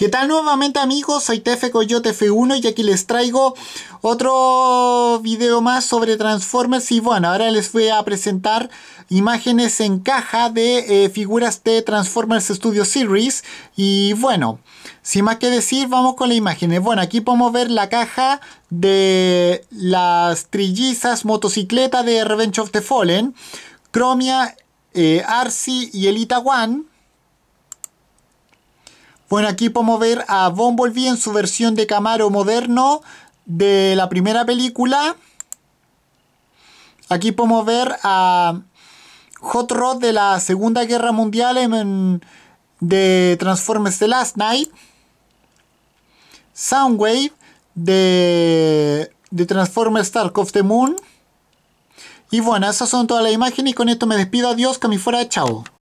¿Qué tal nuevamente amigos? Soy Tefe Coyote 1 y aquí les traigo otro video más sobre Transformers y bueno, ahora les voy a presentar imágenes en caja de eh, figuras de Transformers Studio Series y bueno, sin más que decir vamos con las imágenes. Bueno, aquí podemos ver la caja de las trillizas motocicleta de Revenge of the Fallen, Chromia, eh, Arcee y Elita One bueno, aquí podemos ver a Bumblebee en su versión de Camaro moderno de la primera película. Aquí podemos ver a Hot Rod de la Segunda Guerra Mundial de Transformers The Last Night. Soundwave de, de Transformers Dark of the Moon. Y bueno, esas son todas las imágenes y con esto me despido. Adiós, que me fuera, chao.